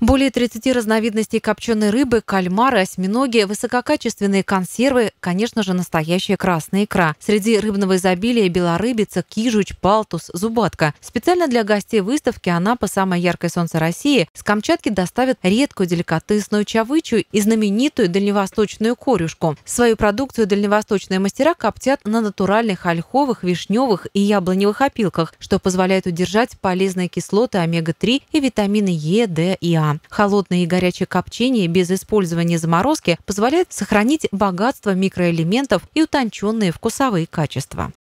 Более 30 разновидностей копченой рыбы, кальмары, осьминоги, высококачественные консервы, конечно же, настоящая красная икра. Среди рыбного изобилия белорыбица, кижуч, палтус, зубатка. Специально для гостей выставки она по самой яркой солнце России с Камчатки доставят редкую деликатесную чавычу и знаменитую дальневосточную корюшку. Свою продукцию дальневосточные мастера коптят на натуральных ольховых, вишневых и яблоневых опилках, что позволяет удержать полезные кислоты омега-3 и витамины Е, Д и А. Холодное и горячее копчение без использования заморозки позволяет сохранить богатство микроэлементов и утонченные вкусовые качества.